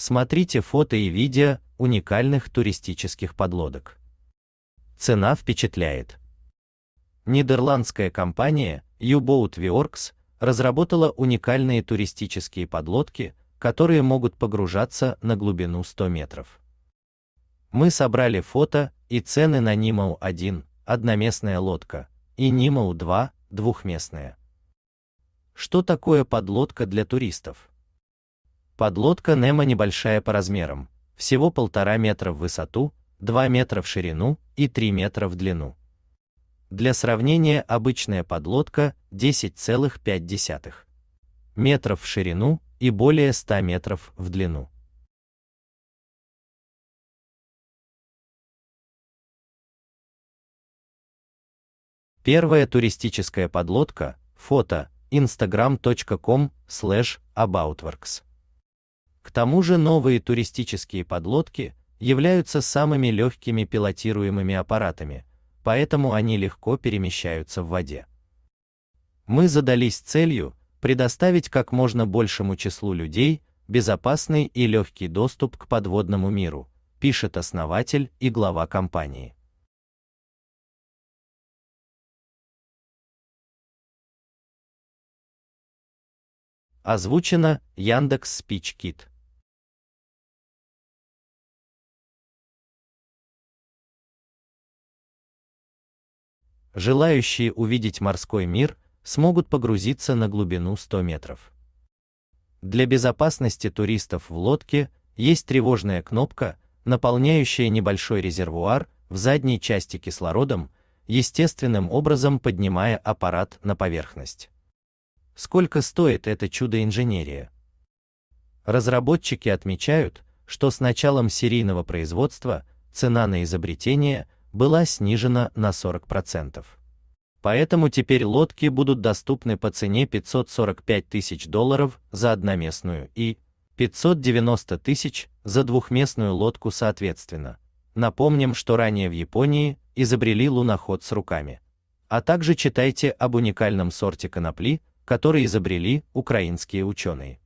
Смотрите фото и видео уникальных туристических подлодок. Цена впечатляет. Нидерландская компания U-Boat Works разработала уникальные туристические подлодки, которые могут погружаться на глубину 100 метров. Мы собрали фото и цены на Nemo 1 одноместная лодка, и Nemo 2 двухместная. Что такое подлодка для туристов? Подлодка Немо небольшая по размерам, всего полтора метра в высоту, 2 метра в ширину и 3 метра в длину. Для сравнения обычная подлодка 10,5 метров в ширину и более 100 метров в длину. Первая туристическая подлодка, фото, instagram.com slash aboutworks. К тому же новые туристические подлодки являются самыми легкими пилотируемыми аппаратами, поэтому они легко перемещаются в воде. Мы задались целью предоставить как можно большему числу людей безопасный и легкий доступ к подводному миру, пишет основатель и глава компании. Озвучено Яндекс Спичкит. желающие увидеть морской мир смогут погрузиться на глубину 100 метров. Для безопасности туристов в лодке есть тревожная кнопка, наполняющая небольшой резервуар в задней части кислородом, естественным образом поднимая аппарат на поверхность. Сколько стоит это чудо инженерии? Разработчики отмечают, что с началом серийного производства цена на изобретение – была снижена на 40%. Поэтому теперь лодки будут доступны по цене 545 тысяч долларов за одноместную и 590 тысяч за двухместную лодку соответственно. Напомним, что ранее в Японии изобрели луноход с руками. А также читайте об уникальном сорте конопли, который изобрели украинские ученые.